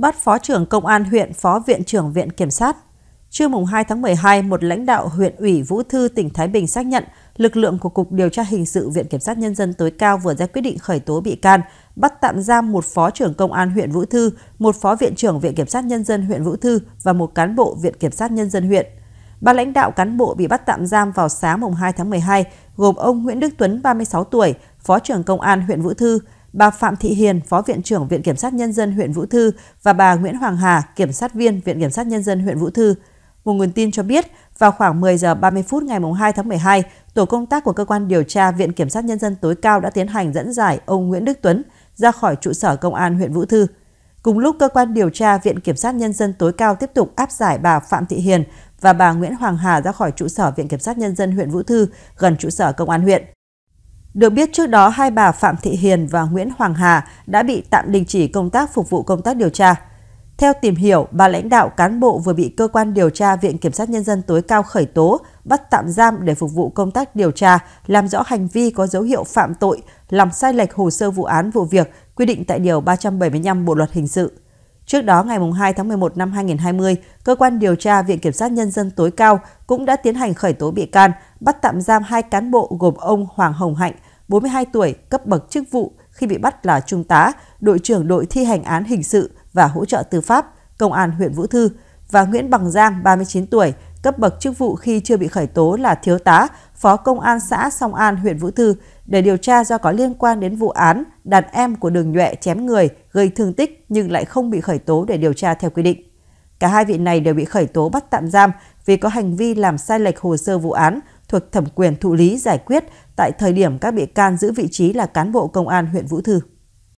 bắt Phó trưởng Công an huyện Phó Viện trưởng Viện Kiểm sát. Trưa mùng 2 tháng 12, một lãnh đạo huyện ủy Vũ Thư, tỉnh Thái Bình xác nhận lực lượng của Cục Điều tra Hình sự Viện Kiểm sát Nhân dân tối cao vừa ra quyết định khởi tố bị can, bắt tạm giam một phó trưởng công an huyện Vũ Thư, một phó viện trưởng Viện Kiểm sát Nhân dân huyện Vũ Thư và một cán bộ Viện Kiểm sát Nhân dân huyện. Ba lãnh đạo cán bộ bị bắt tạm giam vào sáng mùng 2 tháng 12 gồm ông Nguyễn Đức Tuấn, 36 tuổi, phó trưởng công an huyện Vũ Thư, bà Phạm Thị Hiền, Phó Viện trưởng Viện Kiểm sát Nhân dân huyện Vũ Thư và bà Nguyễn Hoàng Hà, Kiểm sát viên Viện Kiểm sát Nhân dân huyện Vũ Thư. Một nguồn tin cho biết, vào khoảng 10 giờ 30 phút ngày 2 tháng 12, tổ công tác của cơ quan điều tra Viện Kiểm sát Nhân dân tối cao đã tiến hành dẫn giải ông Nguyễn Đức Tuấn ra khỏi trụ sở công an huyện Vũ Thư. Cùng lúc, cơ quan điều tra Viện Kiểm sát Nhân dân tối cao tiếp tục áp giải bà Phạm Thị Hiền và bà Nguyễn Hoàng Hà ra khỏi trụ sở Viện Kiểm sát Nhân dân huyện Vũ Thư gần trụ sở công an huyện. Được biết trước đó hai bà Phạm Thị Hiền và Nguyễn Hoàng Hà đã bị tạm đình chỉ công tác phục vụ công tác điều tra. Theo tìm hiểu, bà lãnh đạo cán bộ vừa bị cơ quan điều tra Viện Kiểm sát Nhân dân tối cao khởi tố, bắt tạm giam để phục vụ công tác điều tra, làm rõ hành vi có dấu hiệu phạm tội, làm sai lệch hồ sơ vụ án vụ việc quy định tại Điều 375 Bộ Luật Hình sự. Trước đó, ngày 2 tháng 11 năm 2020, Cơ quan điều tra Viện Kiểm sát Nhân dân tối cao cũng đã tiến hành khởi tố bị can, bắt tạm giam hai cán bộ gồm ông Hoàng Hồng Hạnh, 42 tuổi, cấp bậc chức vụ khi bị bắt là trung tá, đội trưởng đội thi hành án hình sự và hỗ trợ tư pháp, công an huyện Vũ Thư và Nguyễn Bằng Giang, 39 tuổi, cấp bậc chức vụ khi chưa bị khởi tố là thiếu tá, phó công an xã Song An, huyện Vũ Thư để điều tra do có liên quan đến vụ án đàn em của Đường Nhuệ chém người gây thương tích nhưng lại không bị khởi tố để điều tra theo quy định. Cả hai vị này đều bị khởi tố bắt tạm giam vì có hành vi làm sai lệch hồ sơ vụ án, thuộc thẩm quyền thụ lý giải quyết tại thời điểm các bị can giữ vị trí là cán bộ công an huyện Vũ Thư.